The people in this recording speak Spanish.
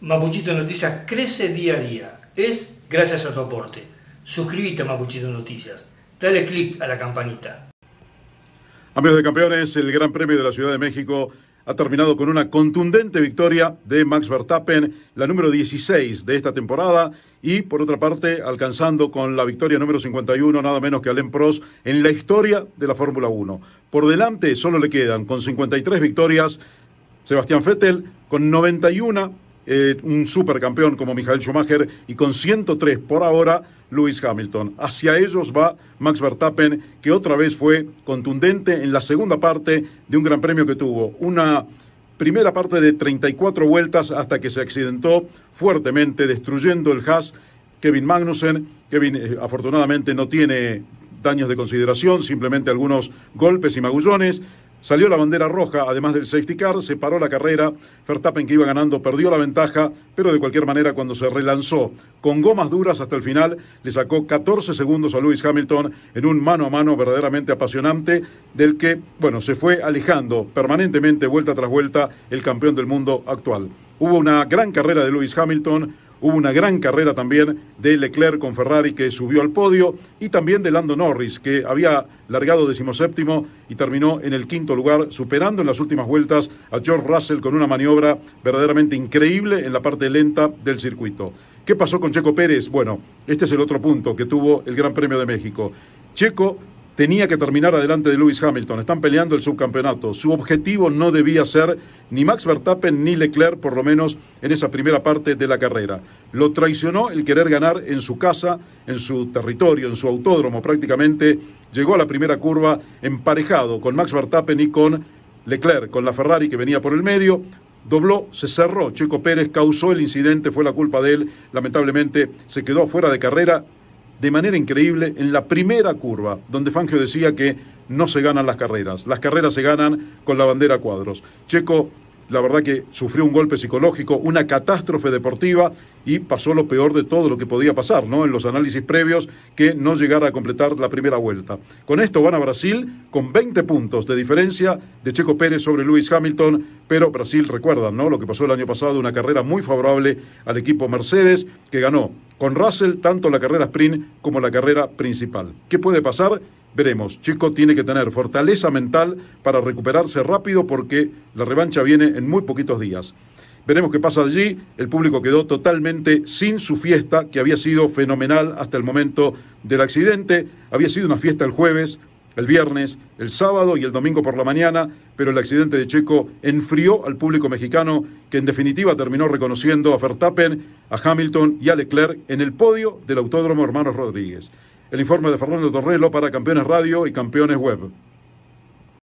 Mapuchito Noticias crece día a día. Es gracias a tu aporte. Suscríbete a Mapuchito Noticias. Dale click a la campanita. Amigos de campeones, el Gran Premio de la Ciudad de México ha terminado con una contundente victoria de Max Verstappen, la número 16 de esta temporada, y por otra parte alcanzando con la victoria número 51 nada menos que Alain Prost en la historia de la Fórmula 1. Por delante solo le quedan con 53 victorias Sebastián Vettel con 91 eh, un supercampeón como Michael Schumacher y con 103 por ahora Lewis Hamilton. Hacia ellos va Max Verstappen, que otra vez fue contundente en la segunda parte de un gran premio que tuvo. Una primera parte de 34 vueltas hasta que se accidentó fuertemente, destruyendo el Haas. Kevin Magnussen, Kevin eh, afortunadamente no tiene daños de consideración, simplemente algunos golpes y magullones. Salió la bandera roja, además del safety car, se paró la carrera, Verstappen que iba ganando perdió la ventaja, pero de cualquier manera cuando se relanzó con gomas duras hasta el final, le sacó 14 segundos a Lewis Hamilton en un mano a mano verdaderamente apasionante, del que, bueno, se fue alejando permanentemente, vuelta tras vuelta, el campeón del mundo actual. Hubo una gran carrera de Lewis Hamilton, Hubo una gran carrera también de Leclerc con Ferrari que subió al podio y también de Lando Norris que había largado decimoséptimo y terminó en el quinto lugar, superando en las últimas vueltas a George Russell con una maniobra verdaderamente increíble en la parte lenta del circuito. ¿Qué pasó con Checo Pérez? Bueno, este es el otro punto que tuvo el Gran Premio de México. Checo tenía que terminar adelante de Lewis Hamilton. Están peleando el subcampeonato. Su objetivo no debía ser ni Max Verstappen ni Leclerc, por lo menos en esa primera parte de la carrera. Lo traicionó el querer ganar en su casa, en su territorio, en su autódromo prácticamente. Llegó a la primera curva emparejado con Max Verstappen y con Leclerc, con la Ferrari que venía por el medio dobló, se cerró. Checo Pérez causó el incidente, fue la culpa de él. Lamentablemente se quedó fuera de carrera de manera increíble en la primera curva, donde Fangio decía que no se ganan las carreras, las carreras se ganan con la bandera cuadros. Checo, la verdad que sufrió un golpe psicológico, una catástrofe deportiva y pasó lo peor de todo lo que podía pasar, ¿no? En los análisis previos, que no llegara a completar la primera vuelta. Con esto van a Brasil con 20 puntos de diferencia de Checo Pérez sobre Lewis Hamilton, pero Brasil, recuerda, ¿no? Lo que pasó el año pasado, una carrera muy favorable al equipo Mercedes, que ganó con Russell tanto la carrera sprint como la carrera principal. ¿Qué puede pasar? Veremos, Chico tiene que tener fortaleza mental para recuperarse rápido porque la revancha viene en muy poquitos días. Veremos qué pasa allí. El público quedó totalmente sin su fiesta, que había sido fenomenal hasta el momento del accidente. Había sido una fiesta el jueves, el viernes, el sábado y el domingo por la mañana, pero el accidente de Checo enfrió al público mexicano, que en definitiva terminó reconociendo a Verstappen, a Hamilton y a Leclerc en el podio del Autódromo Hermanos Rodríguez. El informe de Fernando Torrelo para Campeones Radio y Campeones Web.